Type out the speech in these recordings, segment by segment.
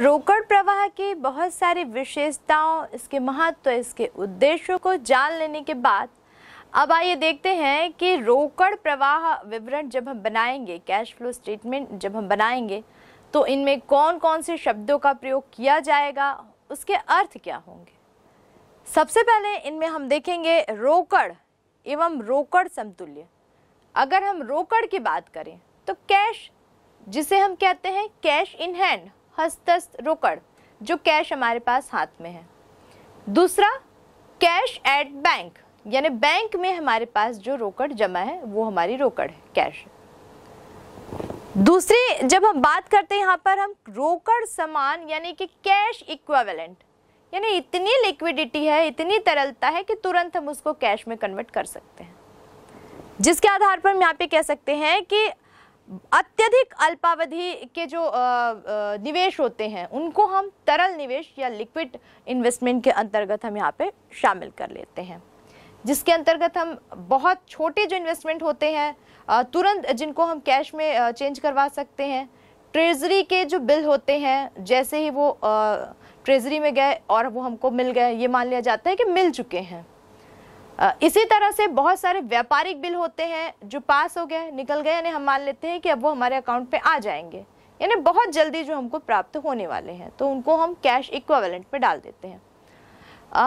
रोकड़ प्रवाह की बहुत सारी विशेषताओं इसके महत्व तो इसके उद्देश्यों को जान लेने के बाद अब आइए देखते हैं कि रोकड़ प्रवाह विवरण जब हम बनाएंगे कैश फ्लो स्टेटमेंट जब हम बनाएंगे तो इनमें कौन कौन से शब्दों का प्रयोग किया जाएगा उसके अर्थ क्या होंगे सबसे पहले इनमें हम देखेंगे रोकड़ एवं रोकड़ समतुल्य अगर हम रोकड़ की बात करें तो कैश जिसे हम कहते हैं कैश इन हैंड हस्तस्थ रोकड़ जो कैश हमारे पास हाथ में है दूसरा कैश एट बैंक यानी बैंक में हमारे पास जो रोकड़ जमा है वो हमारी रोकड़ है कैश दूसरी जब हम बात करते हैं यहाँ पर हम रोकड़ समान यानी कि कैश इक्वावेलेंट यानी इतनी लिक्विडिटी है इतनी तरलता है कि तुरंत हम उसको कैश में कन्वर्ट कर सकते हैं जिसके आधार पर हम यहाँ पे कह सकते हैं कि अत्यधिक अल्पावधि के जो निवेश होते हैं उनको हम तरल निवेश या लिक्विड इन्वेस्टमेंट के अंतर्गत हम यहाँ पे शामिल कर लेते हैं जिसके अंतर्गत हम बहुत छोटे जो इन्वेस्टमेंट होते हैं तुरंत जिनको हम कैश में चेंज करवा सकते हैं ट्रेजरी के जो बिल होते हैं जैसे ही वो ट्रेजरी में गए और वो हमको मिल गए ये मान लिया जाता है कि मिल चुके हैं इसी तरह से बहुत सारे व्यापारिक बिल होते हैं जो पास हो गए निकल गए यानी हम मान लेते हैं कि अब वो हमारे अकाउंट पे आ जाएंगे यानी बहुत जल्दी जो हमको प्राप्त होने वाले हैं तो उनको हम कैश इक्वावेलेंट पे डाल देते हैं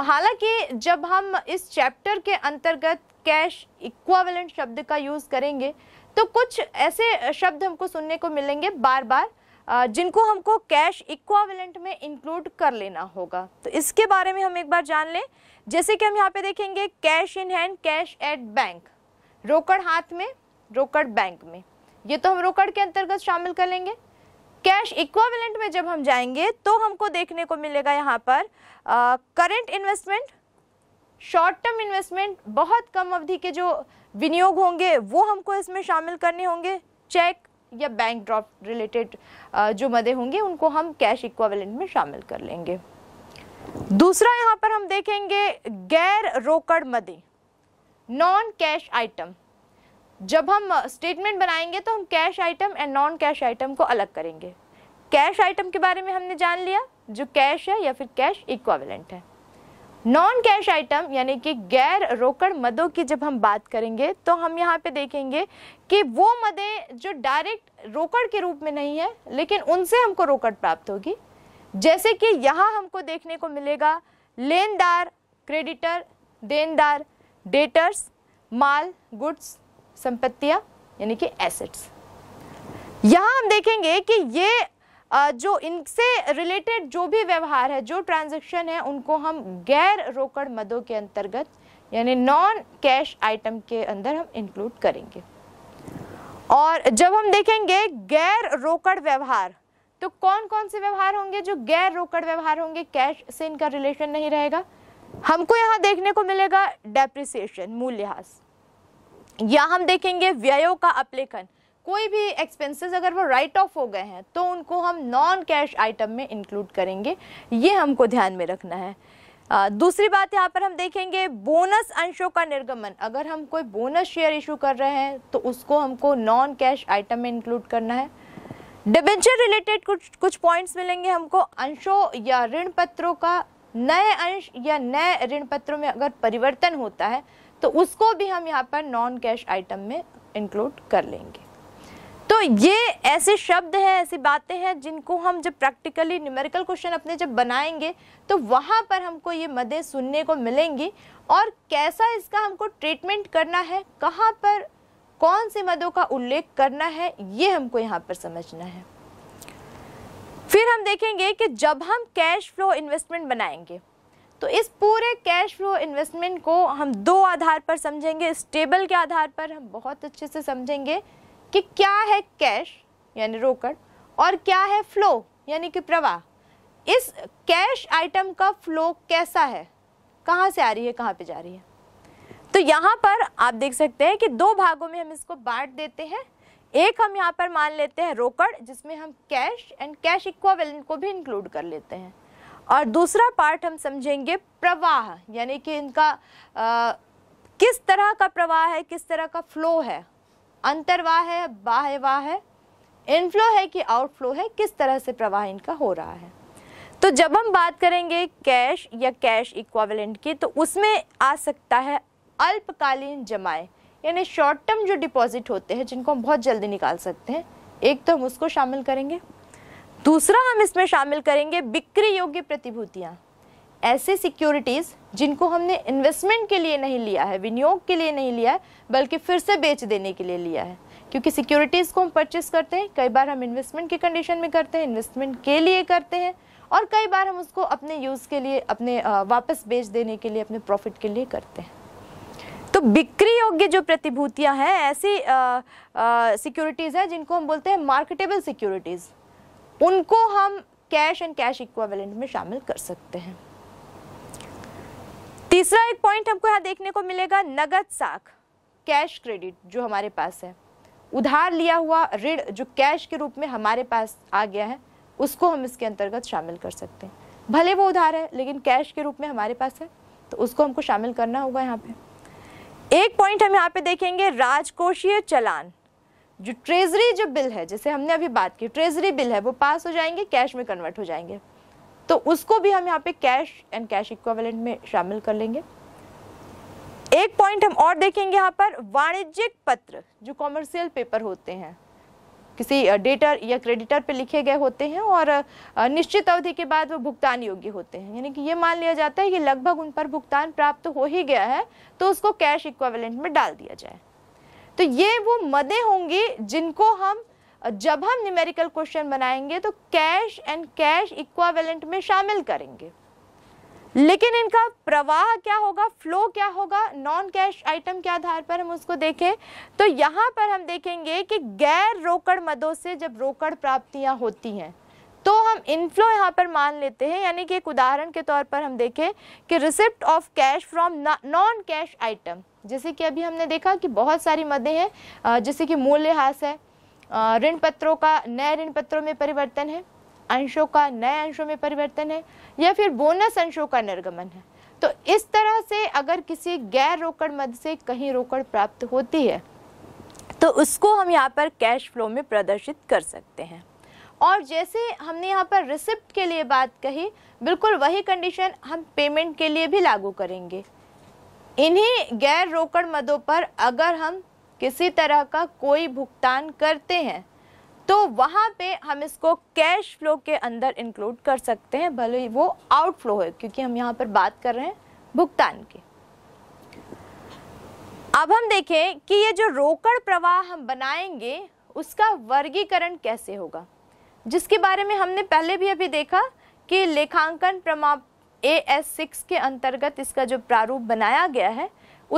हालांकि जब हम इस चैप्टर के अंतर्गत कैश इक्वावेलेंट शब्द का यूज़ करेंगे तो कुछ ऐसे शब्द हमको सुनने को मिलेंगे बार बार जिनको हमको कैश इक्वावेलेंट में इंक्लूड कर लेना होगा तो इसके बारे में हम एक बार जान लें जैसे कि हम यहाँ पे देखेंगे cash in hand cash at bank रोकड़ हाथ में रोकड़ बैंक में ये तो हम रोकड़ के अंतर्गत शामिल कर लेंगे कैश इक्वावेलेंट में जब हम जाएंगे तो हमको देखने को मिलेगा यहाँ पर current investment short term investment बहुत कम अवधि के जो विनियोग होंगे वो हमको इसमें शामिल करने होंगे चेक या बैंक ड्रॉप रिलेटेड जो मदे होंगे उनको हम कैश इक्वावेलेंट में शामिल कर लेंगे दूसरा यहाँ पर हम देखेंगे गैर रोकड़ मदी नॉन कैश आइटम जब हम स्टेटमेंट बनाएंगे तो हम cash item and non cash item को अलग करेंगे कैश आइटम के बारे में हमने जान लिया जो कैश है या फिर कैश इक्वावलेंट है नॉन कैश आइटम यानी कि गैर रोकड़ मदों की जब हम बात करेंगे तो हम यहाँ पे देखेंगे कि वो मदें जो डायरेक्ट रोकड़ के रूप में नहीं है लेकिन उनसे हमको रोकड़ प्राप्त होगी जैसे कि यहाँ हमको देखने को मिलेगा लेनदार क्रेडिटर देनदार डेटर्स माल गुड्स संपत्तियाँ यानी कि एसेट्स यहाँ हम देखेंगे कि ये जो इनसे रिलेटेड जो भी व्यवहार है जो ट्रांजैक्शन है उनको हम गैर रोकड़ मदों के अंतर्गत यानी नॉन कैश आइटम के अंदर हम इंक्लूड करेंगे और जब हम देखेंगे गैर रोकड़ व्यवहार तो कौन कौन से व्यवहार होंगे जो गैर रोकड़ व्यवहार होंगे कैश से इनका रिलेशन नहीं रहेगा हमको यहाँ देखने को मिलेगा डेप्रिसिएशन मूल्यह्रास या हम देखेंगे व्ययों का अपलेखन कोई भी एक्सपेंसेस अगर वो राइट ऑफ हो गए हैं तो उनको हम नॉन कैश आइटम में इंक्लूड करेंगे ये हमको ध्यान में रखना है आ, दूसरी बात यहाँ पर हम देखेंगे बोनस अंशों का निर्गमन अगर हम कोई बोनस शेयर इशू कर रहे हैं तो उसको हमको नॉन कैश आइटम में इंक्लूड करना है डिबेंचर रिलेटेड कुछ कुछ पॉइंट्स मिलेंगे हमको अंशों या ऋण पत्रों का नए अंश या नए ऋण पत्रों में अगर परिवर्तन होता है तो उसको भी हम यहाँ पर नॉन कैश आइटम में इंक्लूड कर लेंगे तो ये ऐसे शब्द हैं ऐसी बातें हैं जिनको हम जब प्रैक्टिकली न्यूमेरिकल क्वेश्चन अपने जब बनाएंगे तो वहाँ पर हमको ये मदें सुनने को मिलेंगी और कैसा इसका हमको ट्रीटमेंट करना है कहाँ पर कौन से मदों का उल्लेख करना है ये हमको यहाँ पर समझना है फिर हम देखेंगे कि जब हम कैश फ्लो इन्वेस्टमेंट बनाएंगे तो इस पूरे कैश फ्लो इन्वेस्टमेंट को हम दो आधार पर समझेंगे इस टेबल के आधार पर हम बहुत अच्छे से समझेंगे कि क्या है कैश यानी रोकड़ और क्या है फ्लो यानी कि प्रवाह इस कैश आइटम का फ्लो कैसा है कहाँ से आ रही है कहाँ पे जा रही है तो यहाँ पर आप देख सकते हैं कि दो भागों में हम इसको बांट देते हैं एक हम यहाँ पर मान लेते हैं रोकड़ जिसमें हम कैश एंड कैश इक्वावेलेंट को भी इंक्लूड कर लेते हैं और दूसरा पार्ट हम समझेंगे प्रवाह यानी कि इनका आ, किस तरह का प्रवाह है किस तरह का फ्लो है अंतरवाह है बाह्यवाह है इनफ्लो है कि आउटफ्लो है किस तरह से प्रवाह इनका हो रहा है तो जब हम बात करेंगे कैश या कैश इक्वावेलेंट की तो उसमें आ सकता है अल्पकालीन जमाएं यानी शॉर्ट टर्म जो डिपॉजिट होते हैं जिनको हम बहुत जल्दी निकाल सकते हैं एक तो हम उसको शामिल करेंगे दूसरा हम इसमें शामिल करेंगे बिक्री योग्य प्रतिभूतियाँ ऐसे सिक्योरिटीज़ जिनको हमने इन्वेस्टमेंट के लिए नहीं लिया है विनियोग के लिए नहीं लिया है बल्कि फिर से बेच देने के लिए लिया है क्योंकि सिक्योरिटीज़ को हम परचेस करते हैं कई बार हम इन्वेस्टमेंट की कंडीशन में करते हैं इन्वेस्टमेंट के लिए करते हैं और कई बार हम उसको अपने यूज़ के लिए अपने वापस बेच देने के लिए अपने प्रॉफिट के लिए करते हैं तो बिक्री योग्य जो प्रतिभूतियां हैं ऐसी सिक्योरिटीज़ हैं जिनको हम बोलते हैं मार्केटेबल सिक्योरिटीज़ उनको हम कैश एंड कैश इक्वावेलेंट में शामिल कर सकते हैं तीसरा एक पॉइंट हमको यहाँ देखने को मिलेगा नगद साख कैश क्रेडिट जो हमारे पास है उधार लिया हुआ ऋण जो कैश के रूप में हमारे पास आ गया है उसको हम इसके अंतर्गत शामिल कर सकते हैं भले वो उधार है लेकिन कैश के रूप में हमारे पास है तो उसको हमको शामिल करना होगा यहाँ पे एक पॉइंट हम यहाँ पे देखेंगे राजकोषीय चलान जो ट्रेजरी जो बिल है जैसे हमने अभी बात की ट्रेजरी बिल है वो पास हो जाएंगे कैश में कन्वर्ट हो जाएंगे तो उसको भी हम यहाँ पे कैश एंड कैश इक्वावेलेंट में शामिल कर लेंगे एक पॉइंट हम और देखेंगे यहाँ पर वाणिज्यिक पत्र जो कॉमर्शियल पेपर होते हैं किसी डेटर या क्रेडिटर पे लिखे गए होते हैं और निश्चित अवधि के बाद वो भुगतान योग्य होते हैं यानी कि ये मान लिया जाता है कि लगभग उन पर भुगतान प्राप्त हो ही गया है तो उसको कैश इक्वावेलेंट में डाल दिया जाए तो ये वो मदें होंगी जिनको हम जब हम न्यूमेरिकल क्वेश्चन बनाएंगे तो कैश एंड कैश इक्वावेलेंट में शामिल करेंगे लेकिन इनका प्रवाह क्या होगा फ्लो क्या होगा नॉन कैश आइटम के आधार पर हम उसको देखें तो यहाँ पर हम देखेंगे कि गैर रोकड़ मदों से जब रोकड़ प्राप्तियाँ होती हैं तो हम इनफ्लो यहाँ पर मान लेते हैं यानी कि एक उदाहरण के तौर पर हम देखें कि receipt of cash from non cash item जैसे कि अभी हमने देखा कि बहुत सारी मदें हैं जैसे कि मूल्यह्रास है ऋण पत्रों का नए ऋण पत्रों में परिवर्तन है अंशों का नए अंशों में परिवर्तन है या फिर बोनस अंशों का निर्गमन है तो इस तरह से अगर किसी गैर रोकड़ मद से कहीं रोकड़ प्राप्त होती है तो उसको हम यहाँ पर कैश फ्लो में प्रदर्शित कर सकते हैं और जैसे हमने यहाँ पर रिसिप्ट के लिए बात कही बिल्कुल वही कंडीशन हम पेमेंट के लिए भी लागू करेंगे इन्हीं गैर रोकड़ मदों पर अगर हम किसी तरह का कोई भुगतान करते हैं तो वहाँ पे हम इसको कैश फ्लो के अंदर इंक्लूड कर सकते हैं भले ही वो आउटफ्लो है क्योंकि हम यहाँ पर बात कर रहे हैं भुगतान की अब हम देखें कि ये जो रोकड़ प्रवाह हम बनाएंगे उसका वर्गीकरण कैसे होगा जिसके बारे में हमने पहले भी अभी देखा कि लेखांकन प्रमाप ए एस सिक्स के अंतर्गत इसका जो प्रारूप बनाया गया है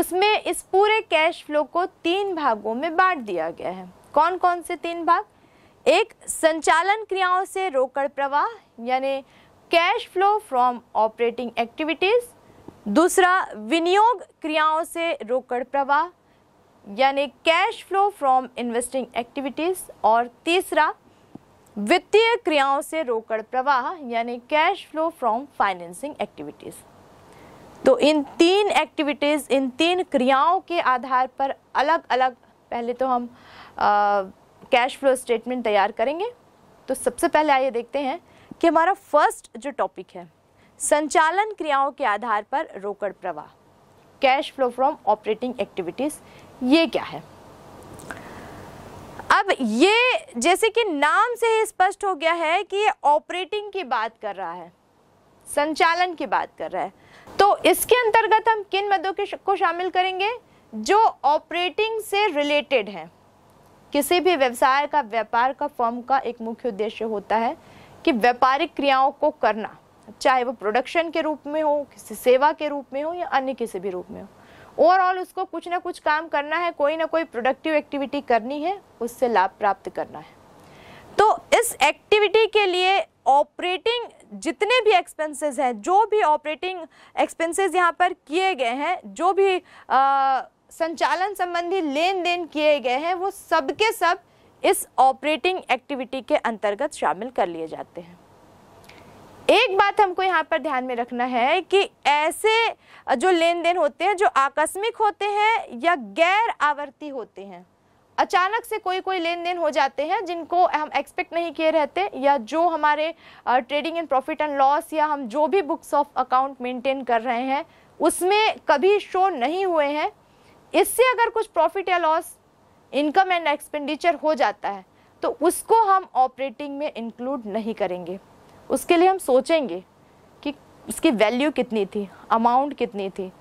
उसमें इस पूरे कैश फ्लो को तीन भागों में बांट दिया गया है कौन कौन से तीन भाग एक संचालन क्रियाओं से रोकड़ प्रवाह यानी cash flow from operating activities दूसरा विनियोग क्रियाओं से रोकड़ प्रवाह यानी cash flow from investing activities और तीसरा वित्तीय क्रियाओं से रोकड़ प्रवाह यानी cash flow from financing activities तो इन तीन एक्टिविटीज़ इन तीन क्रियाओं के आधार पर अलग अलग पहले तो हम आ, कैश फ्लो स्टेटमेंट तैयार करेंगे तो सबसे पहले आइए देखते हैं कि हमारा फर्स्ट जो टॉपिक है संचालन क्रियाओं के आधार पर रोकड़ प्रवाह cash flow from operating activities ये क्या है अब ये जैसे कि नाम से ही स्पष्ट हो गया है कि ये ऑपरेटिंग की बात कर रहा है संचालन की बात कर रहा है तो इसके अंतर्गत हम किन मदों के को शामिल करेंगे जो ऑपरेटिंग से रिलेटेड हैं किसी भी व्यवसाय का व्यापार का फर्म का एक मुख्य उद्देश्य होता है कि व्यापारिक क्रियाओं को करना चाहे वो प्रोडक्शन के रूप में हो किसी सेवा के रूप में हो या अन्य किसी भी रूप में हो ओवरऑल उसको कुछ ना कुछ काम करना है कोई ना कोई प्रोडक्टिव एक्टिविटी करनी है उससे लाभ प्राप्त करना है तो इस एक्टिविटी के लिए ऑपरेटिंग जितने भी एक्सपेंसेस हैं जो भी ऑपरेटिंग एक्सपेंसेस यहाँ पर किए गए हैं जो भी आ, संचालन संबंधी लेन देन किए गए हैं वो सबके सब इस ऑपरेटिंग एक्टिविटी के अंतर्गत शामिल कर लिए जाते हैं एक बात हमको यहाँ पर ध्यान में रखना है कि ऐसे जो लेन देन होते हैं जो आकस्मिक होते हैं या गैर आवर्ती होते हैं अचानक से कोई कोई लेन देन हो जाते हैं जिनको हम एक्सपेक्ट नहीं किए रहते या जो हमारे trading in profit and loss या हम जो भी बुक्स ऑफ अकाउंट मेंटेन कर रहे हैं उसमें कभी शो नहीं हुए हैं इससे अगर कुछ प्रॉफिट या लॉस इनकम एंड एक्सपेंडिचर हो जाता है तो उसको हम ऑपरेटिंग में इंक्लूड नहीं करेंगे उसके लिए हम सोचेंगे कि उसकी वैल्यू कितनी थी अमाउंट कितनी थी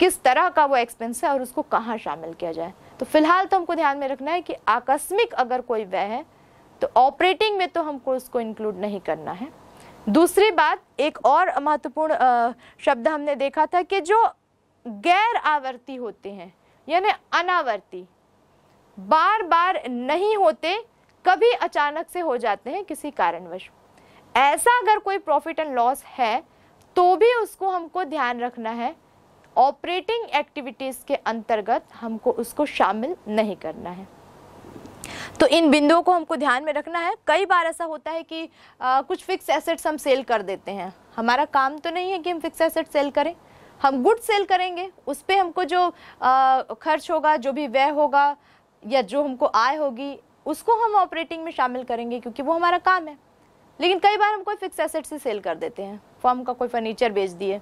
किस तरह का वो एक्सपेंस है और उसको कहाँ शामिल किया जाए तो फिलहाल तो हमको ध्यान में रखना है कि आकस्मिक अगर कोई व्यय है तो ऑपरेटिंग में तो हमको उसको इंक्लूड नहीं करना है दूसरी बात एक और महत्वपूर्ण शब्द हमने देखा था कि जो गैर आवर्ती होते हैं यानी अनावर्ती बार बार नहीं होते कभी अचानक से हो जाते हैं किसी कारणवश ऐसा अगर कोई प्रॉफिट एंड लॉस है तो भी उसको हमको ध्यान रखना है ऑपरेटिंग एक्टिविटीज़ के अंतर्गत हमको उसको शामिल नहीं करना है तो इन बिंदुओं को हमको ध्यान में रखना है कई बार ऐसा होता है कि आ, कुछ फिक्स एसेट्स हम सेल कर देते हैं हमारा काम तो नहीं है कि हम फिक्स एसेट सेल करें हम गुड सेल करेंगे उस पर हमको जो खर्च होगा जो भी व्यय होगा या जो हमको आय होगी उसको हम ऑपरेटिंग में शामिल करेंगे क्योंकि वो हमारा काम है लेकिन कई बार हम कोई फिक्स एसेट से सेल कर देते हैं फॉर्म का कोई फर्नीचर बेच दिए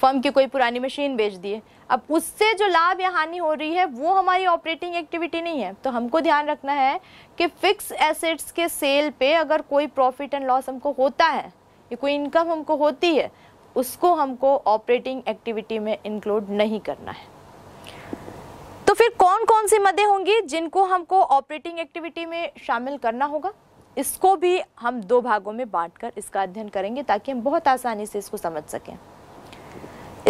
फर्म की कोई पुरानी मशीन बेच दिए अब उससे जो लाभ या हानि हो रही है वो हमारी ऑपरेटिंग एक्टिविटी नहीं है तो हमको ध्यान रखना है कि फिक्स एसेट्स के सेल पे अगर कोई प्रॉफिट एंड लॉस हमको होता है या कोई इनकम हमको होती है उसको हमको ऑपरेटिंग एक्टिविटी में इंक्लूड नहीं करना है तो फिर कौन कौन सी मदें होंगी जिनको हमको ऑपरेटिंग एक्टिविटी में शामिल करना होगा इसको भी हम दो भागों में बांटकर इसका अध्ययन करेंगे ताकि हम बहुत आसानी से इसको समझ सकें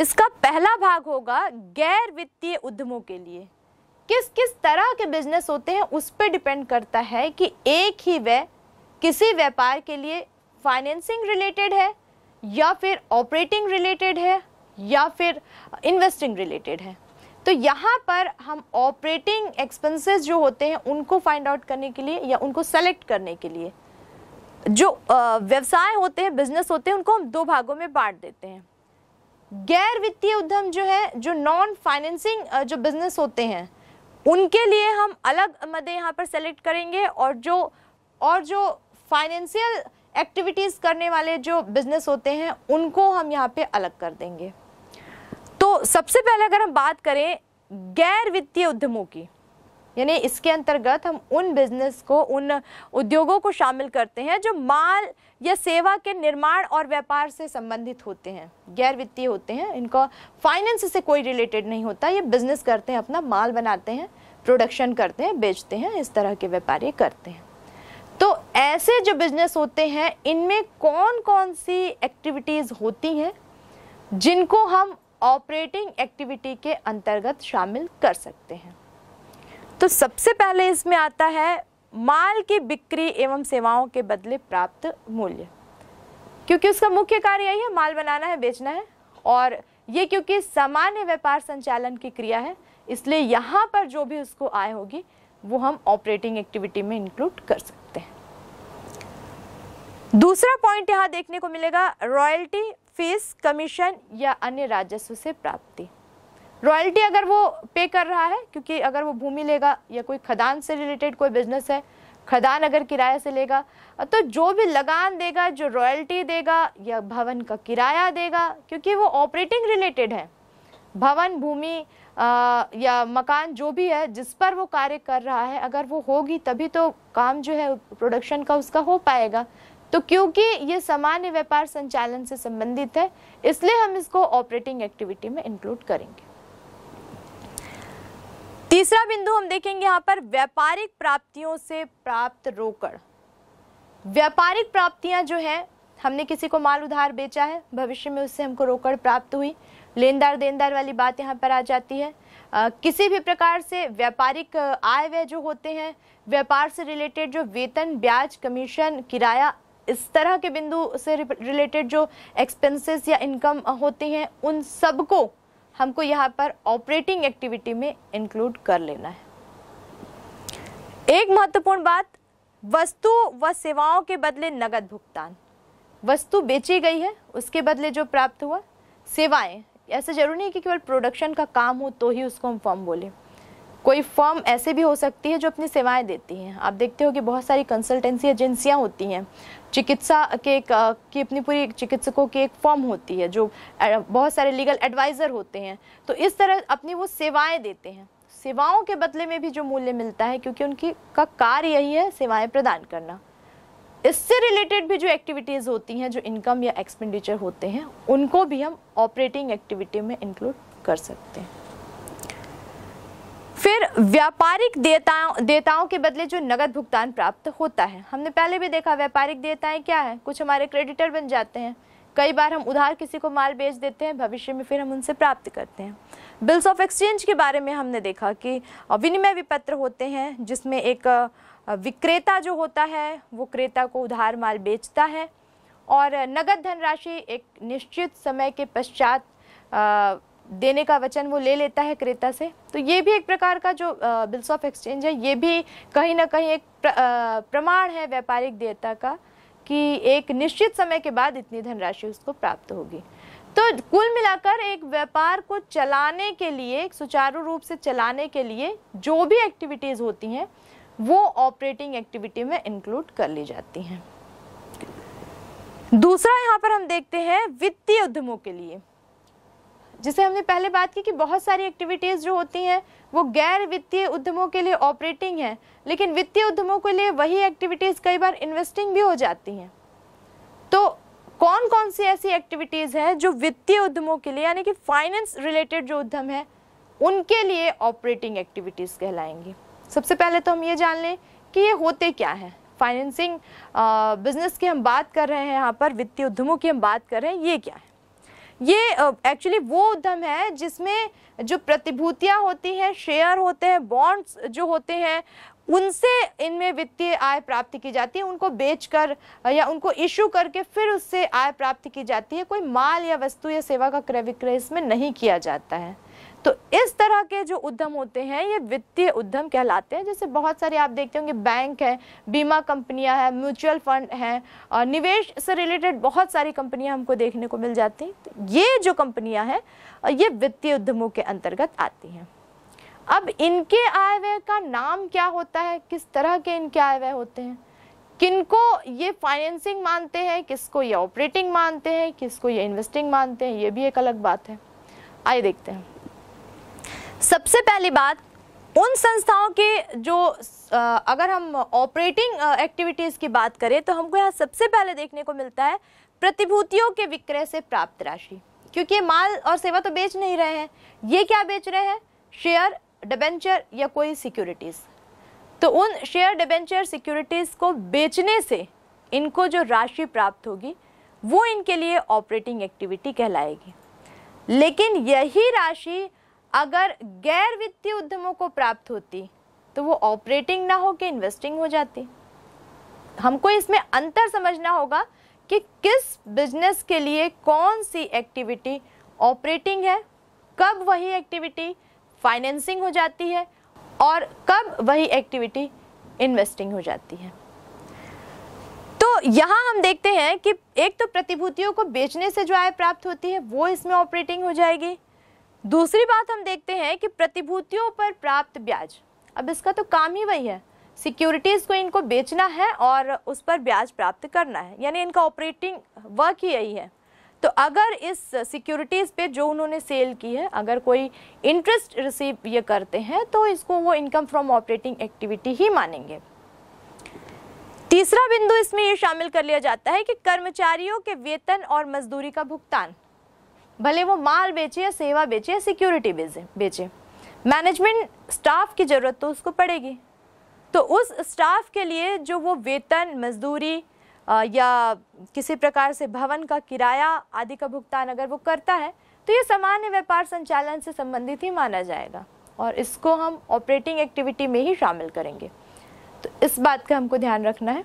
इसका पहला भाग होगा गैर वित्तीय उद्यमों के लिए किस किस तरह के बिजनेस होते हैं उस पर डिपेंड करता है कि एक ही व्यय किसी व्यापार के लिए फाइनेंसिंग रिलेटेड है या फिर ऑपरेटिंग रिलेटेड है या फिर इन्वेस्टिंग रिलेटेड है तो यहाँ पर हम ऑपरेटिंग एक्सपेंसेस जो होते हैं उनको फाइंड आउट करने के लिए या उनको सेलेक्ट करने के लिए जो व्यवसाय होते हैं बिजनेस होते हैं उनको हम दो भागों में बांट देते हैं गैर वित्तीय उद्यम जो है जो नॉन फाइनेंसिंग जो बिजनेस होते हैं उनके लिए हम अलग मदे यहाँ पर सेलेक्ट करेंगे और जो और जो फाइनेंशियल एक्टिविटीज़ करने वाले जो बिजनेस होते हैं उनको हम यहाँ पे अलग कर देंगे तो सबसे पहले अगर हम बात करें गैर वित्तीय उद्यमों की यानी इसके अंतर्गत हम उन बिजनेस को उन उद्योगों को शामिल करते हैं जो माल या सेवा के निर्माण और व्यापार से संबंधित होते हैं गैर वित्तीय होते हैं इनका फाइनेंस से कोई रिलेटेड नहीं होता ये बिजनेस करते हैं अपना माल बनाते हैं प्रोडक्शन करते हैं बेचते हैं इस तरह के व्यापारी करते हैं तो ऐसे जो बिजनेस होते हैं इनमें कौन कौन सी एक्टिविटीज़ होती हैं जिनको हम ऑपरेटिंग एक्टिविटी के अंतर्गत शामिल कर सकते हैं तो सबसे पहले इसमें आता है माल की बिक्री एवं सेवाओं के बदले प्राप्त मूल्य क्योंकि उसका मुख्य कार्य यही है माल बनाना है बेचना है और ये क्योंकि सामान्य व्यापार संचालन की क्रिया है इसलिए यहाँ पर जो भी उसको आय होगी वो हम ऑपरेटिंग एक्टिविटी में इंक्लूड कर सकते हैं दूसरा पॉइंट यहाँ देखने को मिलेगा रॉयल्टी फीस कमीशन या अन्य राजस्व से प्राप्ति रॉयल्टी अगर वो पे कर रहा है क्योंकि अगर वो भूमि लेगा या कोई खदान से रिलेटेड कोई बिजनेस है खदान अगर किराए से लेगा तो जो भी लगान देगा जो रॉयल्टी देगा या भवन का किराया देगा क्योंकि वो ऑपरेटिंग रिलेटेड है भवन भूमि या मकान जो भी है जिस पर वो कार्य कर रहा है अगर वो होगी तभी तो काम जो है प्रोडक्शन का उसका हो पाएगा तो क्योंकि ये सामान्य व्यापार संचालन से संबंधित है इसलिए हम इसको ऑपरेटिंग एक्टिविटी में इंक्लूड करेंगे तीसरा बिंदु हम देखेंगे यहाँ पर व्यापारिक प्राप्तियों से प्राप्त रोकड़ व्यापारिक प्राप्तियां जो है हमने किसी को माल उधार बेचा है भविष्य में उससे हमको रोकड़ प्राप्त हुई लेनदार देनदार वाली बात यहाँ पर आ जाती है आ, किसी भी प्रकार से व्यापारिक आय व्यय जो होते हैं व्यापार से रिलेटेड जो वेतन ब्याज कमीशन किराया इस तरह के बिंदु से रिलेटेड जो एक्सपेंसेस या इनकम होती हैं उन सबको हमको यहाँ पर ऑपरेटिंग एक्टिविटी में इंक्लूड कर लेना है एक महत्वपूर्ण बात वस्तु व सेवाओं के बदले नगद भुगतान वस्तु बेची गई है उसके बदले जो प्राप्त हुआ सेवाएं ऐसा जरूरी नहीं कि केवल प्रोडक्शन का काम हो तो ही उसको हम फॉर्म बोलें कोई फर्म ऐसे भी हो सकती है जो अपनी सेवाएं देती हैं आप देखते हो कि बहुत सारी कंसल्टेंसी एजेंसियाँ होती हैं चिकित्सा के की अपनी पूरी चिकित्सकों की एक फॉर्म होती है जो बहुत सारे लीगल एडवाइज़र होते हैं तो इस तरह अपनी वो सेवाएं देते हैं सेवाओं के बदले में भी जो मूल्य मिलता है क्योंकि उनकी का कार्य यही है सेवाएँ प्रदान करना इससे रिलेटेड भी जो एक्टिविटीज़ होती हैं जो इनकम या एक्सपेंडिचर होते हैं उनको भी हम ऑपरेटिंग एक्टिविटी में इंक्लूड कर सकते हैं फिर व्यापारिक देताओं देताओं के बदले जो नगद भुगतान प्राप्त होता है हमने पहले भी देखा व्यापारिक देताएं क्या है कुछ हमारे क्रेडिटर बन जाते हैं कई बार हम उधार किसी को माल बेच देते हैं भविष्य में फिर हम उनसे प्राप्त करते हैं बिल्स ऑफ एक्सचेंज के बारे में हमने देखा कि विनिमय विपत्र होते हैं जिसमें एक विक्रेता जो होता है वो क्रेता को उधार माल बेचता है और नगद धनराशि एक निश्चित समय के पश्चात देने का वचन वो ले लेता है क्रेता से तो ये भी एक प्रकार का जो बिल्स ऑफ एक्सचेंज है ये भी कहीं ना कहीं एक प्र, प्रमाण है व्यापारिक देयता का कि एक निश्चित समय के बाद इतनी धनराशि उसको प्राप्त होगी तो कुल मिलाकर एक व्यापार को चलाने के लिए एक सुचारू रूप से चलाने के लिए जो भी एक्टिविटीज़ होती हैं वो ऑपरेटिंग एक्टिविटी में इंक्लूड कर ली जाती हैं दूसरा यहाँ पर हम देखते हैं वित्तीय उद्यमों के लिए जिसे हमने पहले बात की कि बहुत सारी एक्टिविटीज़ जो होती हैं वो गैर वित्तीय उद्यमों के लिए ऑपरेटिंग हैं लेकिन वित्तीय उद्यमों के लिए वही एक्टिविटीज़ कई बार इन्वेस्टिंग भी हो जाती हैं तो कौन कौन सी ऐसी एक्टिविटीज़ हैं जो वित्तीय उद्यमों के लिए यानी कि फाइनेंस रिलेटेड जो उद्यम है उनके लिए ऑपरेटिंग एक्टिविटीज़ कहलाएंगी सबसे पहले तो हम ये जान लें कि ये होते क्या हैं फाइनेंसिंग बिजनेस की हम बात कर रहे हैं यहाँ पर वित्तीय उद्यमों की हम बात कर रहे हैं ये क्या है ये एक्चुअली वो उद्यम है जिसमें जो प्रतिभूतियां होती हैं शेयर होते हैं बॉन्ड्स जो होते हैं उनसे इनमें वित्तीय आय प्राप्त की जाती है उनको बेचकर या उनको इशू करके फिर उससे आय प्राप्त की जाती है कोई माल या वस्तु या सेवा का क्रय विक्रय इसमें नहीं किया जाता है तो इस तरह के जो उद्यम होते हैं ये वित्तीय उद्यम कहलाते हैं जैसे बहुत सारे आप देखते होंगे बैंक है बीमा कंपनियां हैं म्यूचुअल फंड हैं और निवेश से रिलेटेड बहुत सारी कंपनियां हमको देखने को मिल जाती हैं तो ये जो कंपनियां हैं ये वित्तीय उद्यमों के अंतर्गत आती हैं अब इनके आय व्यय का नाम क्या होता है किस तरह के इनके आय व्यय होते हैं किनको ये फाइनेंसिंग मानते हैं किसको ये ऑपरेटिंग मानते हैं किसको ये इन्वेस्टिंग मानते हैं ये भी एक अलग बात है आइए देखते हैं सबसे पहली बात उन संस्थाओं के जो अगर हम ऑपरेटिंग एक्टिविटीज़ की बात करें तो हमको यहाँ सबसे पहले देखने को मिलता है प्रतिभूतियों के विक्रय से प्राप्त राशि क्योंकि माल और सेवा तो बेच नहीं रहे हैं ये क्या बेच रहे हैं शेयर डिबेंचर या कोई सिक्योरिटीज़ तो उन शेयर डिबेंचर सिक्योरिटीज़ को बेचने से इनको जो राशि प्राप्त होगी वो इनके लिए ऑपरेटिंग एक्टिविटी कहलाएगी लेकिन यही राशि अगर गैर वित्तीय उद्यमों को प्राप्त होती तो वो ऑपरेटिंग ना होकर इन्वेस्टिंग हो जाती हमको इसमें अंतर समझना होगा कि किस बिजनेस के लिए कौन सी एक्टिविटी ऑपरेटिंग है कब वही एक्टिविटी फाइनेंसिंग हो जाती है और कब वही एक्टिविटी इन्वेस्टिंग हो जाती है तो यहाँ हम देखते हैं कि एक तो प्रतिभूतियों को बेचने से जो आय प्राप्त होती है वो इसमें ऑपरेटिंग हो जाएगी दूसरी बात हम देखते हैं कि प्रतिभूतियों पर प्राप्त ब्याज अब इसका तो काम ही वही है सिक्योरिटीज़ को इनको बेचना है और उस पर ब्याज प्राप्त करना है यानी इनका ऑपरेटिंग वर्क ही यही है तो अगर इस सिक्योरिटीज़ पे जो उन्होंने सेल की है अगर कोई इंटरेस्ट रिसीव ये करते हैं तो इसको वो इनकम फ्रॉम ऑपरेटिंग एक्टिविटी ही मानेंगे तीसरा बिंदु इसमें ये शामिल कर लिया जाता है कि कर्मचारियों के वेतन और मजदूरी का भुगतान भले वो माल बेचे या सेवा बेचे या सिक्योरिटी बेचे बेचे मैनेजमेंट स्टाफ की ज़रूरत तो उसको पड़ेगी तो उस स्टाफ के लिए जो वो वेतन मजदूरी या किसी प्रकार से भवन का किराया आदि का भुगतान अगर वो करता है तो ये सामान्य व्यापार संचालन से संबंधित ही माना जाएगा और इसको हम ऑपरेटिंग एक्टिविटी में ही शामिल करेंगे तो इस बात का हमको ध्यान रखना है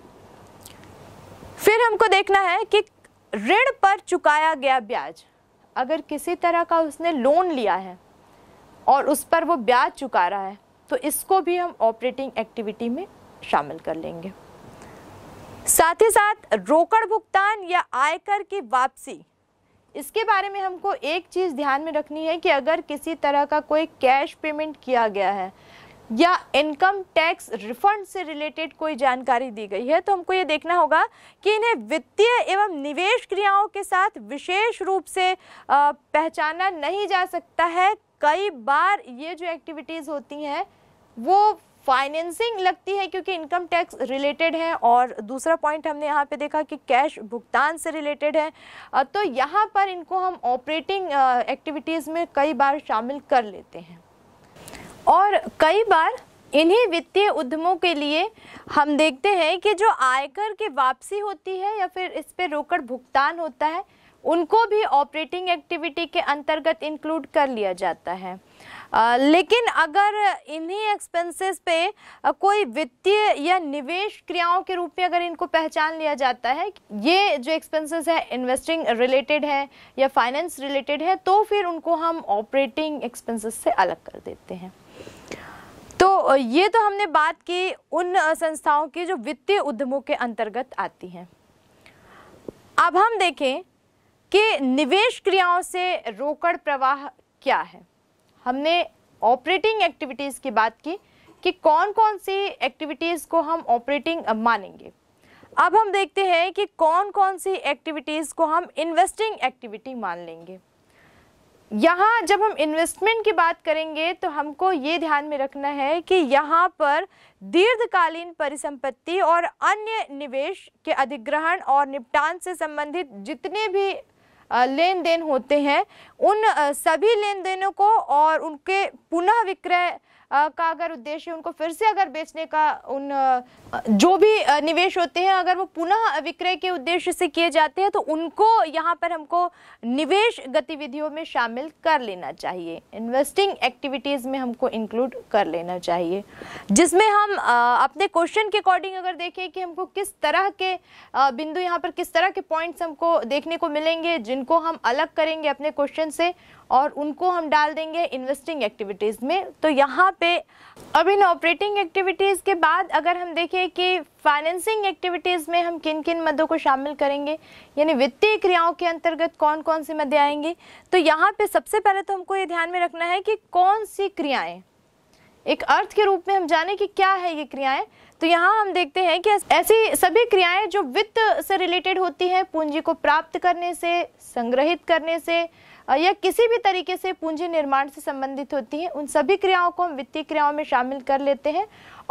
फिर हमको देखना है कि ऋण पर चुकाया गया ब्याज अगर किसी तरह का उसने लोन लिया है और उस पर वो ब्याज चुका रहा है तो इसको भी हम ऑपरेटिंग एक्टिविटी में शामिल कर लेंगे साथ ही साथ रोकड़ भुगतान या आयकर की वापसी इसके बारे में हमको एक चीज़ ध्यान में रखनी है कि अगर किसी तरह का कोई कैश पेमेंट किया गया है या इनकम टैक्स रिफंड से रिलेटेड कोई जानकारी दी गई है तो हमको ये देखना होगा कि इन्हें वित्तीय एवं निवेश क्रियाओं के साथ विशेष रूप से पहचाना नहीं जा सकता है कई बार ये जो एक्टिविटीज़ होती हैं वो फाइनेंसिंग लगती है क्योंकि इनकम टैक्स रिलेटेड है और दूसरा पॉइंट हमने यहाँ पे देखा कि कैश भुगतान से रिलेटेड है तो यहाँ पर इनको हम ऑपरेटिंग एक्टिविटीज़ में कई बार शामिल कर लेते हैं और कई बार इन्हीं वित्तीय उद्यमों के लिए हम देखते हैं कि जो आयकर की वापसी होती है या फिर इस पर रोकड़ भुगतान होता है उनको भी ऑपरेटिंग एक्टिविटी के अंतर्गत इंक्लूड कर लिया जाता है आ, लेकिन अगर इन्हीं एक्सपेंसेस पे आ, कोई वित्तीय या निवेश क्रियाओं के रूप में अगर इनको पहचान लिया जाता है ये जो एक्सपेंसेस है इन्वेस्टिंग रिलेटेड है या फाइनेंस रिलेटेड है तो फिर उनको हम ऑपरेटिंग एक्सपेंसेस से अलग कर देते हैं तो ये तो हमने बात की उन संस्थाओं की जो वित्तीय उद्यमों के अंतर्गत आती हैं अब हम देखें कि निवेश क्रियाओं से रोकड़ प्रवाह क्या है हमने ऑपरेटिंग एक्टिविटीज़ की बात की कि कौन कौन सी एक्टिविटीज़ को हम ऑपरेटिंग मानेंगे अब हम देखते हैं कि कौन कौन सी एक्टिविटीज़ को हम इन्वेस्टिंग एक्टिविटी मान लेंगे यहाँ जब हम इन्वेस्टमेंट की बात करेंगे तो हमको ये ध्यान में रखना है कि यहाँ पर दीर्घकालीन परिसंपत्ति और अन्य निवेश के अधिग्रहण और निपटान से संबंधित जितने भी लेन देन होते हैं उन सभी लेन देनों को और उनके पुनः विक्रय का अगर उद्देश्य उनको फिर से अगर बेचने का उन जो भी निवेश होते हैं अगर वो पुनः विक्रय के उद्देश्य से किए जाते हैं तो उनको यहाँ पर हमको निवेश गतिविधियों में शामिल कर लेना चाहिए इन्वेस्टिंग एक्टिविटीज़ में हमको इंक्लूड कर लेना चाहिए जिसमें हम अपने क्वेश्चन के अकॉर्डिंग अगर देखें कि हमको किस तरह के बिंदु यहाँ पर किस तरह के पॉइंट्स हमको देखने को मिलेंगे जिनको हम अलग करेंगे अपने क्वेश्चन से और उनको हम डाल देंगे इन्वेस्टिंग एक्टिविटीज़ में तो यहाँ पे अब इन ऑपरेटिंग एक्टिविटीज़ के बाद अगर हम देखें कि फाइनेंसिंग एक्टिविटीज़ में हम किन किन मदों को शामिल करेंगे यानी वित्तीय क्रियाओं के अंतर्गत कौन कौन सी मदें आएंगी तो यहाँ पे सबसे पहले तो हमको ये ध्यान में रखना है कि कौन सी क्रियाएँ एक अर्थ के रूप में हम जाने कि क्या है ये क्रियाएं तो यहाँ हम देखते हैं कि ऐसी सभी क्रियाएं जो वित्त से रिलेटेड होती हैं पूंजी को प्राप्त करने से संग्रहित करने से या किसी भी तरीके से पूंजी निर्माण से संबंधित होती हैं उन सभी क्रियाओं को हम वित्तीय क्रियाओं में शामिल कर लेते हैं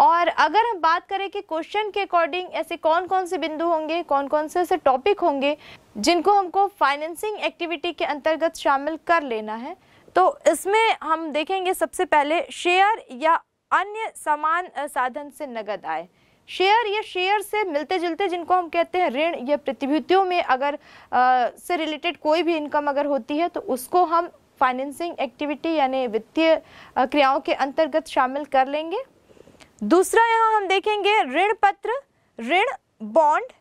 और अगर हम बात करें कि क्वेश्चन के अकॉर्डिंग ऐसे कौन कौन से बिंदु होंगे कौन कौन से ऐसे टॉपिक होंगे जिनको हमको फाइनेंसिंग एक्टिविटी के अंतर्गत शामिल कर लेना है तो इसमें हम देखेंगे सबसे पहले शेयर या अन्य समान साधन से नगद आए शेयर या शेयर से मिलते जुलते जिनको हम कहते हैं ऋण या प्रतिभूतियों में अगर आ, से रिलेटेड कोई भी इनकम अगर होती है तो उसको हम फाइनेंसिंग एक्टिविटी यानी वित्तीय क्रियाओं के अंतर्गत शामिल कर लेंगे दूसरा यहाँ हम देखेंगे ऋण पत्र ऋण बॉन्ड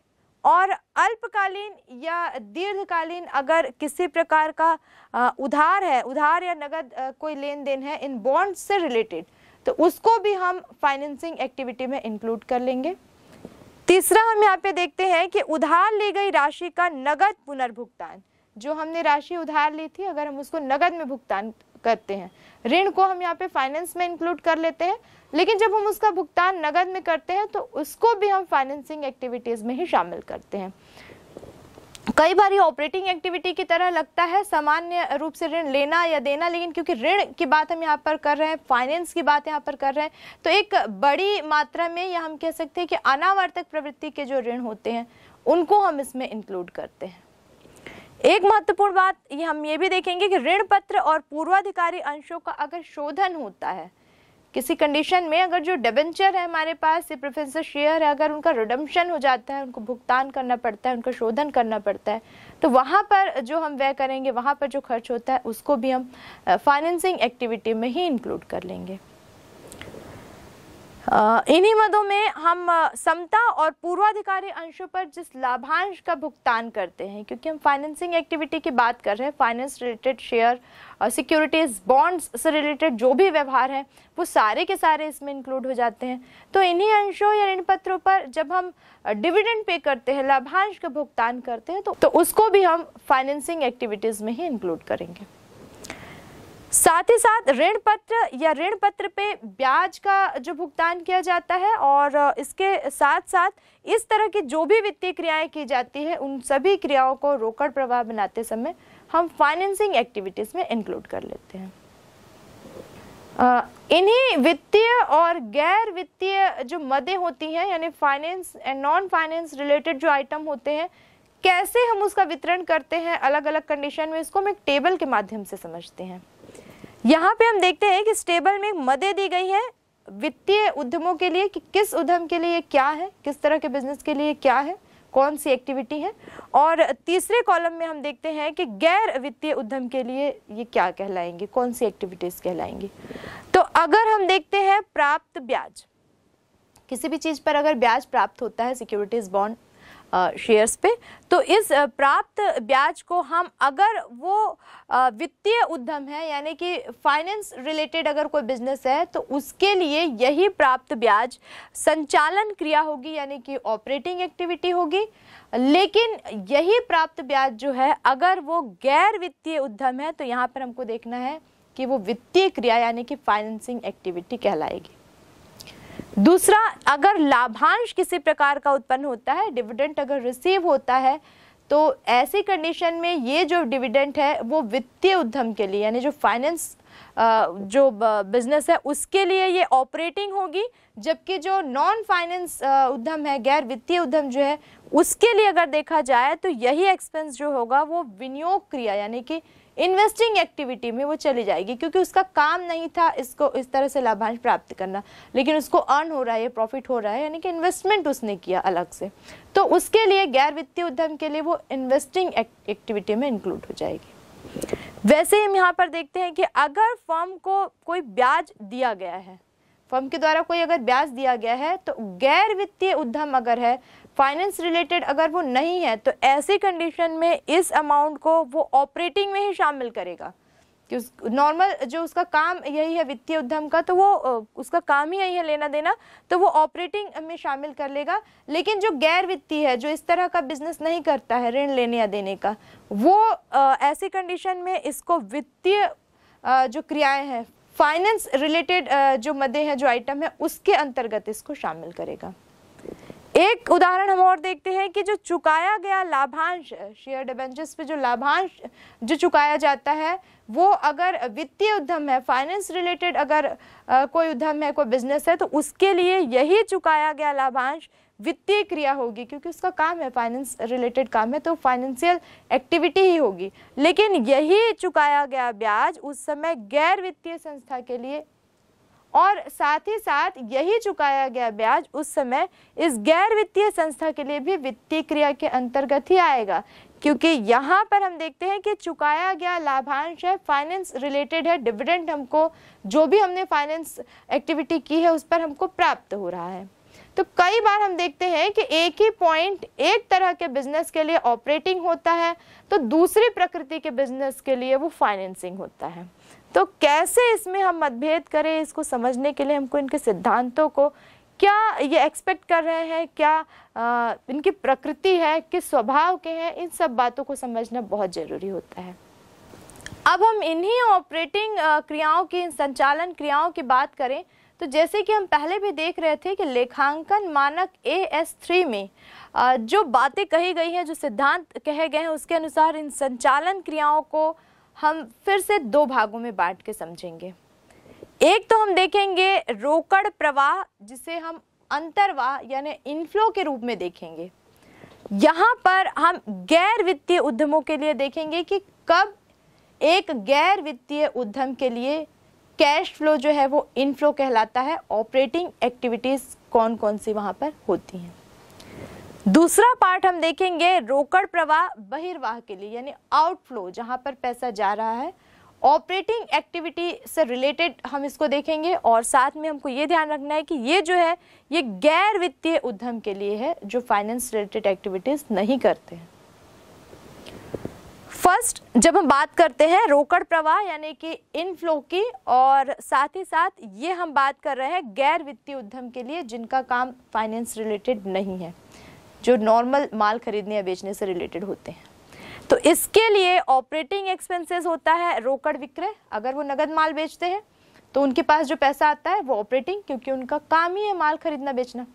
और अल्पकालीन या दीर्घकालीन अगर किसी प्रकार का उधार है उधार या नगद कोई लेन देन है इन बॉन्ड से रिलेटेड तो उसको भी हम फाइनेंसिंग एक्टिविटी में इंक्लूड कर लेंगे तीसरा हम यहाँ पे देखते हैं कि उधार ली गई राशि का नगद पुनर्भुगतान जो हमने राशि उधार ली थी अगर हम उसको नगद में भुगतान करते हैं ऋण को हम यहाँ पे फाइनेंस में इंक्लूड कर लेते हैं लेकिन जब हम उसका भुगतान नगद में करते हैं तो उसको भी हम फाइनेंसिंग एक्टिविटीज़ में ही शामिल करते हैं कई बार ये ऑपरेटिंग एक्टिविटी की तरह लगता है सामान्य रूप से ऋण लेना या देना लेकिन क्योंकि ऋण की बात हम यहाँ पर कर रहे हैं फाइनेंस की बात यहाँ पर कर रहे हैं तो एक बड़ी मात्रा में या हम कह सकते हैं कि अनावर्तक प्रवृत्ति के जो ऋण होते हैं उनको हम इसमें इंक्लूड करते हैं एक महत्वपूर्ण बात ये हम ये भी देखेंगे कि ऋण पत्र और पूर्वाधिकारी अंशों का अगर शोधन होता है किसी कंडीशन में अगर जो डेवेंचर है हमारे पास ये प्रोफेसर शेयर है अगर उनका रिडम्शन हो जाता है उनको भुगतान करना पड़ता है उनका शोधन करना पड़ता है तो वहाँ पर जो हम व्यय करेंगे वहाँ पर जो खर्च होता है उसको भी हम फाइनेंसिंग एक्टिविटी में ही इंक्लूड कर लेंगे इन्हीं मदों में हम समता और पूर्वाधिकारी अंशों पर जिस लाभांश का भुगतान करते हैं क्योंकि हम फाइनेंसिंग एक्टिविटी की बात कर रहे हैं finance related share securities bonds से रिलेटेड जो भी व्यवहार हैं वो सारे के सारे इसमें इंक्लूड हो जाते हैं तो इन्हीं अंशों या ऋण पत्रों पर जब हम डिविडेंड पे करते हैं लाभांश का भुगतान करते हैं तो, तो उसको भी हम फाइनेंसिंग एक्टिविटीज़ में ही इंक्लूड करेंगे साथ ही साथ ऋण पत्र या ऋण पत्र पे ब्याज का जो भुगतान किया जाता है और इसके साथ साथ इस तरह की जो भी वित्तीय क्रियाएं की जाती है उन सभी क्रियाओं को रोकड़ प्रवाह बनाते समय हम फाइनेंसिंग एक्टिविटीज़ में इंक्लूड कर लेते हैं इन्हीं वित्तीय और गैर वित्तीय जो मदें होती हैं यानी finance and non finance related जो आइटम होते हैं कैसे हम उसका वितरण करते हैं अलग अलग कंडीशन में इसको हम एक टेबल के माध्यम से समझते हैं यहाँ पे हम देखते हैं कि स्टेबल में मदे दी गई है वित्तीय उद्यमों के लिए कि किस उद्यम के लिए क्या है किस तरह के बिजनेस के लिए क्या है कौन सी एक्टिविटी है और तीसरे कॉलम में हम देखते हैं कि गैर वित्तीय उद्यम के लिए ये क्या कहलाएंगे कौन सी एक्टिविटीज़ कहलाएंगी तो अगर हम देखते हैं प्राप्त ब्याज किसी भी चीज़ पर अगर ब्याज प्राप्त होता है सिक्योरिटीज़ बॉन्ड शेयर्स पे तो इस प्राप्त ब्याज को हम अगर वो वित्तीय उद्यम है यानी कि फाइनेंस रिलेटेड अगर कोई बिजनेस है तो उसके लिए यही प्राप्त ब्याज संचालन क्रिया होगी यानी कि ऑपरेटिंग एक्टिविटी होगी लेकिन यही प्राप्त ब्याज जो है अगर वो गैर वित्तीय उद्यम है तो यहाँ पर हमको देखना है कि वो वित्तीय क्रिया यानी कि फाइनेंसिंग एक्टिविटी कहलाएगी दूसरा अगर लाभांश किसी प्रकार का उत्पन्न होता है डिविडेंट अगर रिसीव होता है तो ऐसी कंडीशन में ये जो डिविडेंट है वो वित्तीय उद्यम के लिए यानी जो फाइनेंस जो बिजनेस है उसके लिए ये ऑपरेटिंग होगी जबकि जो नॉन फाइनेंस उद्यम है गैर वित्तीय उद्यम जो है उसके लिए अगर देखा जाए तो यही एक्सपेंस जो होगा वो विनियोग क्रिया यानी कि इन्वेस्टिंग एक्टिविटी में वो चली जाएगी क्योंकि उसका काम नहीं था इसको इस तरह से लाभांश प्राप्त करना लेकिन उसको अर्न हो रहा है प्रॉफिट हो रहा है यानी कि इन्वेस्टमेंट उसने किया अलग से तो उसके लिए गैर वित्तीय उद्यम के लिए वो इन्वेस्टिंग एक्टिविटी में इंक्लूड हो जाएगी वैसे हम यहाँ पर देखते हैं कि अगर फर्म को कोई ब्याज दिया गया है फर्म के द्वारा कोई अगर ब्याज दिया गया है तो गैर वित्तीय उद्यम अगर है फाइनेंस रिलेटेड अगर वो नहीं है तो ऐसी कंडीशन में इस अमाउंट को वो ऑपरेटिंग में ही शामिल करेगा कि नॉर्मल जो उसका काम यही है वित्तीय उद्यम का तो वो उसका काम ही यही है लेना देना तो वो ऑपरेटिंग में शामिल कर लेगा लेकिन जो गैर वित्तीय है जो इस तरह का बिजनेस नहीं करता है ऋण लेने या देने का वो ऐसी कंडीशन में इसको वित्तीय जो क्रियाएं हैं फाइनेंस रिलेटेड जो मदे हैं जो आइटम है उसके अंतर्गत इसको शामिल करेगा एक उदाहरण हम और देखते हैं कि जो चुकाया गया लाभांश शेयर डिबेंचर्स पे जो लाभांश जो चुकाया जाता है वो अगर वित्तीय उद्यम है फाइनेंस रिलेटेड अगर आ, कोई उद्यम है कोई बिजनेस है तो उसके लिए यही चुकाया गया लाभांश वित्तीय क्रिया होगी क्योंकि उसका काम है फाइनेंस रिलेटेड काम है तो फाइनेंशियल एक्टिविटी ही होगी लेकिन यही चुकाया गया ब्याज उस समय गैर वित्तीय संस्था के लिए और साथ ही साथ यही चुकाया गया ब्याज उस समय इस गैर वित्तीय संस्था के लिए भी वित्तीय क्रिया के अंतर्गत ही आएगा क्योंकि यहाँ पर हम देखते हैं कि चुकाया गया लाभांश है फाइनेंस रिलेटेड है डिविडेंड हमको जो भी हमने फाइनेंस एक्टिविटी की है उस पर हमको प्राप्त हो रहा है तो कई बार हम देखते हैं कि एक ही पॉइंट एक तरह के बिजनेस के लिए ऑपरेटिंग होता है तो दूसरी प्रकृति के बिजनेस के लिए वो फाइनेंसिंग होता है तो कैसे इसमें हम मतभेद करें इसको समझने के लिए हमको इनके सिद्धांतों को क्या ये एक्सपेक्ट कर रहे हैं क्या आ, इनकी प्रकृति है किस स्वभाव के हैं इन सब बातों को समझना बहुत ज़रूरी होता है अब हम इन्हीं ऑपरेटिंग क्रियाओं की संचालन क्रियाओं की बात करें तो जैसे कि हम पहले भी देख रहे थे कि लेखांकन मानक ए एस थ्री में जो बातें कही गई हैं जो सिद्धांत कहे गए हैं उसके अनुसार इन संचालन क्रियाओं को हम फिर से दो भागों में बांट के समझेंगे एक तो हम देखेंगे रोकड़ प्रवाह जिसे हम अंतरवाह यानी इनफ्लो के रूप में देखेंगे यहाँ पर हम गैर वित्तीय उद्यमों के लिए देखेंगे कि कब एक गैर वित्तीय उद्यम के लिए कैश फ्लो जो है वो इनफ्लो कहलाता है ऑपरेटिंग एक्टिविटीज़ कौन कौन सी वहाँ पर होती हैं दूसरा पार्ट हम देखेंगे रोकड़ प्रवाह बहिर्वाह के लिए यानी आउटफ्लो जहाँ पर पैसा जा रहा है ऑपरेटिंग एक्टिविटी से रिलेटेड हम इसको देखेंगे और साथ में हमको ये ध्यान रखना है कि ये जो है ये गैर वित्तीय उद्यम के लिए है जो फाइनेंस रिलेटेड एक्टिविटीज़ नहीं करते हैं फर्स्ट जब हम बात करते हैं रोकड़ प्रवाह यानी कि इनफ्लो की और साथ ही साथ ये हम बात कर रहे हैं गैर वित्तीय उद्यम के लिए जिनका काम फाइनेंस रिलेटेड नहीं है जो नॉर्मल माल खरीदने या बेचने से रिलेटेड होते हैं तो इसके लिए ऑपरेटिंग एक्सपेंसेस होता है रोकड़ विक्रय अगर वो नगद माल बेचते हैं तो उनके पास जो पैसा आता है वो ऑपरेटिंग क्योंकि उनका काम ही है माल खरीदना बेचना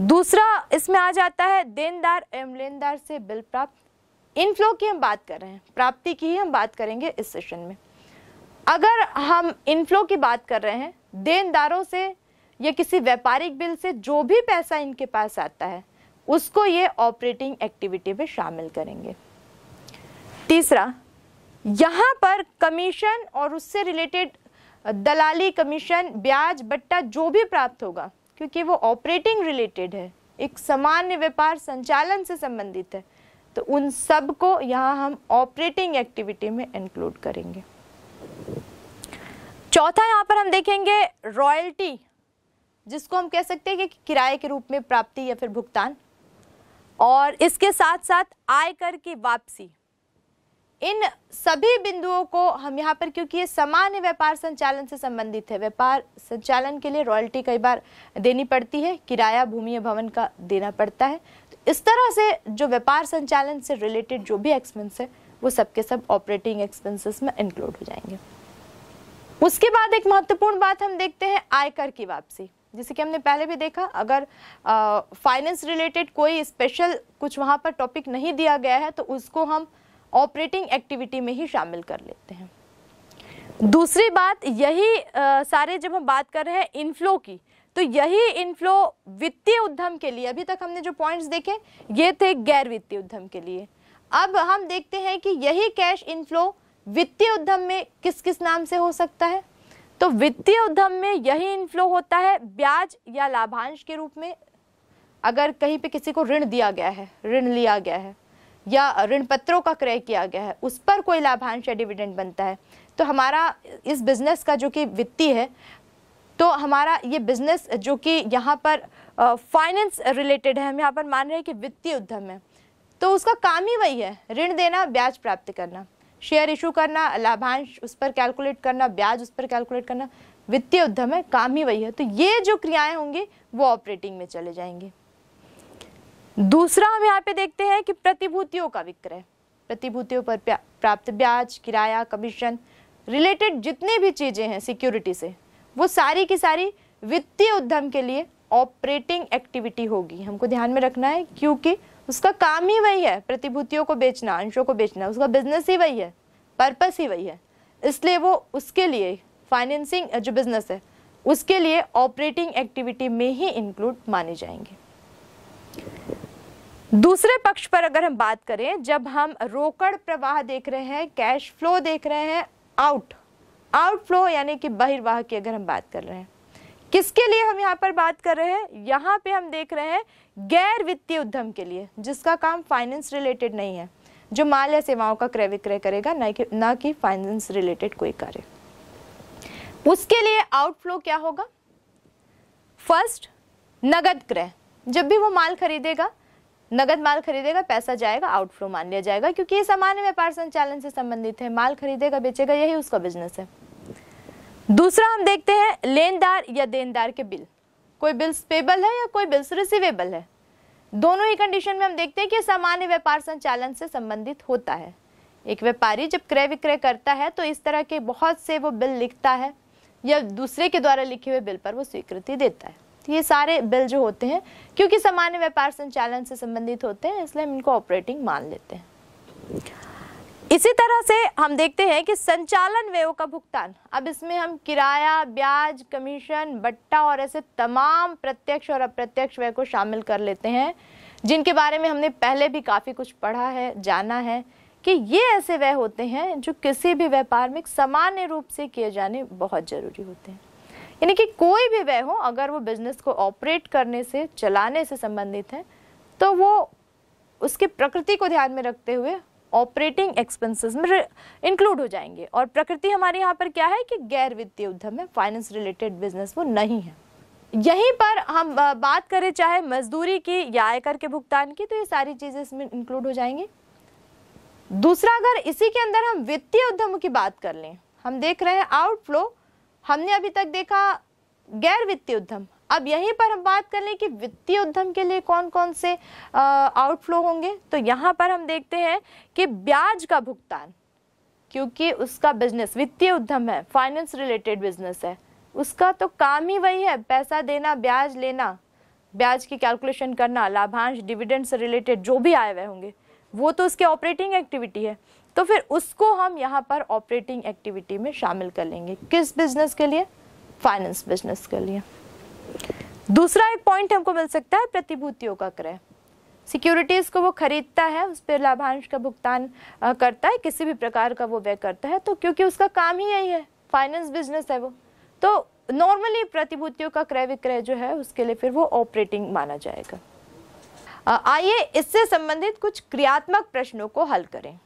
दूसरा इसमें आ जाता है देनदार एवं लेनदार से बिल प्राप्त इनफ्लो की हम बात कर रहे हैं प्राप्ति की ही हम बात करेंगे इस सेशन में अगर हम इनफ्लो की बात कर रहे हैं देनदारों से या किसी व्यापारिक बिल से जो भी पैसा इनके पास आता है उसको ये ऑपरेटिंग एक्टिविटी में शामिल करेंगे तीसरा यहाँ पर कमीशन और उससे रिलेटेड दलाली कमीशन ब्याज बट्टा जो भी प्राप्त होगा क्योंकि वो ऑपरेटिंग रिलेटेड है एक सामान्य व्यापार संचालन से संबंधित है तो उन सब को यहाँ हम ऑपरेटिंग एक्टिविटी में इंक्लूड करेंगे चौथा यहाँ पर हम देखेंगे रॉयल्टी जिसको हम कह सकते हैं कि किराए के रूप में प्राप्ति या फिर भुगतान और इसके साथ साथ आयकर की वापसी इन सभी बिंदुओं को हम यहाँ पर क्योंकि ये सामान्य व्यापार संचालन से संबंधित है व्यापार संचालन के लिए रॉयल्टी कई बार देनी पड़ती है किराया भूमि या भवन का देना पड़ता है तो इस तरह से जो व्यापार संचालन से रिलेटेड जो भी एक्सपेंस है वो सबके सब ऑपरेटिंग एक्सपेंसेस में इंक्लूड हो जाएंगे उसके बाद एक महत्वपूर्ण बात हम देखते हैं आयकर की वापसी जैसे कि हमने पहले भी देखा अगर फाइनेंस रिलेटेड कोई स्पेशल कुछ वहाँ पर टॉपिक नहीं दिया गया है तो उसको हम ऑपरेटिंग एक्टिविटी में ही शामिल कर लेते हैं दूसरी बात यही आ, सारे जब हम बात कर रहे हैं इनफ्लो की तो यही इनफ्लो वित्तीय उद्यम के लिए अभी तक हमने जो पॉइंट्स देखे ये थे गैर वित्तीय उद्यम के लिए अब हम देखते हैं कि यही कैश इनफ्लो वित्तीय उद्यम में किस किस नाम से हो सकता है तो वित्तीय उद्यम में यही इनफ्लो होता है ब्याज या लाभांश के रूप में अगर कहीं पे किसी को ऋण दिया गया है ऋण लिया गया है या ऋण पत्रों का क्रय किया गया है उस पर कोई लाभांश या डिविडेंड बनता है तो हमारा इस बिज़नेस का जो कि वित्तीय है तो हमारा ये बिज़नेस जो कि यहाँ पर फाइनेंस रिलेटेड है हम यहाँ पर मान रहे हैं कि वित्तीय उद्यम है तो उसका काम ही वही है ऋण देना ब्याज प्राप्त करना शेयर इशू करना लाभांश उस पर कैलकुलेट करना ब्याज उस पर कैलकुलेट करना वित्तीय उद्यम है काम ही वही है तो ये जो क्रियाएं होंगी वो ऑपरेटिंग में चले जाएंगे दूसरा हम यहाँ पे देखते हैं कि प्रतिभूतियों का विक्रय प्रतिभूतियों पर प्राप्त ब्याज किराया कमीशन रिलेटेड जितनी भी चीज़ें हैं सिक्योरिटी से वो सारी की सारी वित्तीय उद्यम के लिए ऑपरेटिंग एक्टिविटी होगी हमको ध्यान में रखना है क्योंकि उसका काम ही वही है प्रतिभूतियों को बेचना अंशों को बेचना उसका बिजनेस ही वही है पर्पस ही वही है इसलिए वो उसके लिए फाइनेंसिंग जो बिजनेस है उसके लिए ऑपरेटिंग एक्टिविटी में ही इंक्लूड माने जाएंगे दूसरे पक्ष पर अगर हम बात करें जब हम रोकड़ प्रवाह देख रहे हैं कैश फ्लो देख रहे हैं आउट आउटफ्लो यानी कि बहिर्वाह की अगर हम बात कर रहे हैं किसके लिए हम यहाँ पर बात कर रहे हैं यहाँ पे हम देख रहे हैं गैर वित्तीय उद्यम के लिए जिसका काम फाइनेंस रिलेटेड नहीं है जो माल या सेवाओं का क्रय विक्रय करेगा ना कि ना कि फाइनेंस रिलेटेड कोई कार्य उसके लिए आउटफ्लो क्या होगा फर्स्ट नगद क्रय जब भी वो माल खरीदेगा नगद माल खरीदेगा पैसा जाएगा आउटफ्लो मान लिया जाएगा क्योंकि ये सामान्य व्यापार संचालन से संबंधित है माल खरीदेगा बेचेगा यही उसका बिजनेस है दूसरा हम देखते हैं लेनदार या देनदार के बिल कोई बिल्स पेबल है या कोई बिल्स रिसीवेबल है दोनों ही कंडीशन में हम देखते हैं कि सामान्य व्यापार संचालन से संबंधित होता है एक व्यापारी जब क्रय विक्रय करता है तो इस तरह के बहुत से वो बिल लिखता है या दूसरे के द्वारा लिखे हुए बिल पर वो स्वीकृति देता है तो ये सारे बिल जो होते हैं क्योंकि सामान्य व्यापार संचालन से संबंधित होते हैं इसलिए हम इनको ऑपरेटिंग मान लेते हैं इसी तरह से हम देखते हैं कि संचालन व्ययों का भुगतान अब इसमें हम किराया ब्याज कमीशन बट्टा और ऐसे तमाम प्रत्यक्ष और अप्रत्यक्ष व्यय को शामिल कर लेते हैं जिनके बारे में हमने पहले भी काफ़ी कुछ पढ़ा है जाना है कि ये ऐसे व्यय होते हैं जो किसी भी व्यापार में सामान्य रूप से किए जाने बहुत ज़रूरी होते हैं यानी कि कोई भी व्यय हो अगर वो बिजनेस को ऑपरेट करने से चलाने से संबंधित है तो वो उसकी प्रकृति को ध्यान में रखते हुए ऑपरेटिंग एक्सपेंसेस में इंक्लूड हो जाएंगे और प्रकृति हमारे यहाँ पर क्या है कि गैर वित्तीय उद्यम है फाइनेंस रिलेटेड बिजनेस वो नहीं है यहीं पर हम बात करें चाहे मजदूरी की या आयकर के भुगतान की तो ये सारी चीज़ें इसमें इंक्लूड हो जाएंगी दूसरा अगर इसी के अंदर हम वित्तीय उद्यम की बात कर लें हम देख रहे हैं आउटफ्लो हमने अभी तक देखा गैर वित्तीय उद्यम अब यहीं पर हम बात कर लें कि वित्तीय उद्यम के लिए कौन कौन से आउटफ्लो होंगे तो यहाँ पर हम देखते हैं कि ब्याज का भुगतान क्योंकि उसका बिजनेस वित्तीय उद्यम है फाइनेंस रिलेटेड बिजनेस है उसका तो काम ही वही है पैसा देना ब्याज लेना ब्याज की कैलकुलेशन करना लाभांश डिविडेंड से रिलेटेड जो भी आए हुए होंगे वो तो उसके ऑपरेटिंग एक्टिविटी है तो फिर उसको हम यहाँ पर ऑपरेटिंग एक्टिविटी में शामिल कर लेंगे किस बिजनेस के लिए फाइनेंस बिजनेस के लिए दूसरा एक पॉइंट हमको मिल सकता है प्रतिभूतियों का क्रय सिक्योरिटीज़ को वो खरीदता है उस पर लाभांश का भुगतान करता है किसी भी प्रकार का वो व्यय करता है तो क्योंकि उसका काम ही यही है फाइनेंस बिजनेस है वो तो नॉर्मली प्रतिभूतियों का क्रय विक्रय जो है उसके लिए फिर वो ऑपरेटिंग माना जाएगा आइए इससे संबंधित कुछ क्रियात्मक प्रश्नों को हल करें